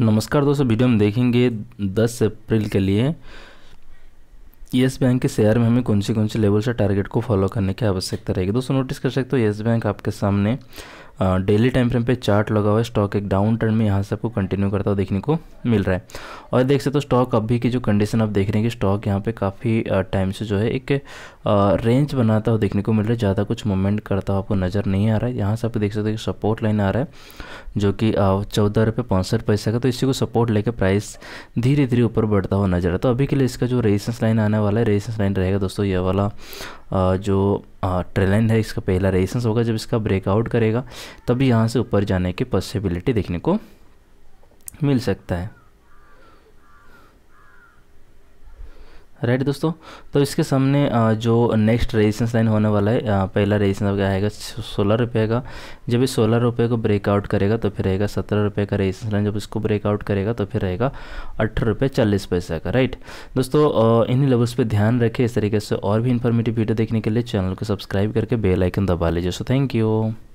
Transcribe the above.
नमस्कार दोस्तों वीडियो हम देखेंगे 10 अप्रैल के लिए येस बैंक के शेयर में हमें कौन से कौन से लेवल से टारगेट को फॉलो करने की आवश्यकता रहेगी दोस्तों नोटिस कर सकते हो येस बैंक आपके सामने डेली टाइम फ्रेम पे चार्ट लगा हुआ है स्टॉक एक डाउन ट्रेंड में यहाँ से आपको कंटिन्यू करता हुआ देखने को मिल रहा है और देख सकते हो स्टॉक अभी की जो कंडीशन आप देख रहे हैं कि स्टॉक यहाँ पे काफ़ी टाइम से जो है एक रेंज बनाता हुआ देखने को मिल रहा है ज़्यादा कुछ मूवमेंट करता हुआ आपको नज़र नहीं आ रहा है यहाँ से आप देख सकते हो सपोर्ट लाइन आ रहा है जो कि चौदह रुपये पैंसठ पैसे का तो इसी को सपोर्ट लेकर प्राइस धीरे धीरे ऊपर बढ़ता हुआ नजर आता है तो अभी के लिए इसका जो रेजिस्टेंस लाइन आने वाला है रेजिस्टेंस लाइन रहेगा दोस्तों ये वाला जो ट्रेलाइन है इसका पहला रेजिस्टेंस होगा जब इसका ब्रेकआउट करेगा तभी यहाँ से ऊपर जाने की पॉसिबिलिटी देखने को मिल सकता है राइट दोस्तों तो इसके सामने जो नेक्स्ट रेजिस्टेंस लाइन होने वाला है पहला रेजिस्टेंस आपका आएगा सोलह रुपये का जब ये सोलह रुपये को ब्रेकआउट करेगा तो फिर रहेगा सत्रह रुपये का रेजिस्टेंस लाइन जब इसको ब्रेकआउट करेगा तो फिर रहेगा अठारह रुपये चालीस पैसा का राइट दोस्तों इन्हीं लेवल्स पर ध्यान रखें इस तरीके से और भी इन्फॉर्मेटिव वीडियो देखने के लिए चैनल को सब्सक्राइब करके बेलाइकन दबा लीजिए सो थैंक यू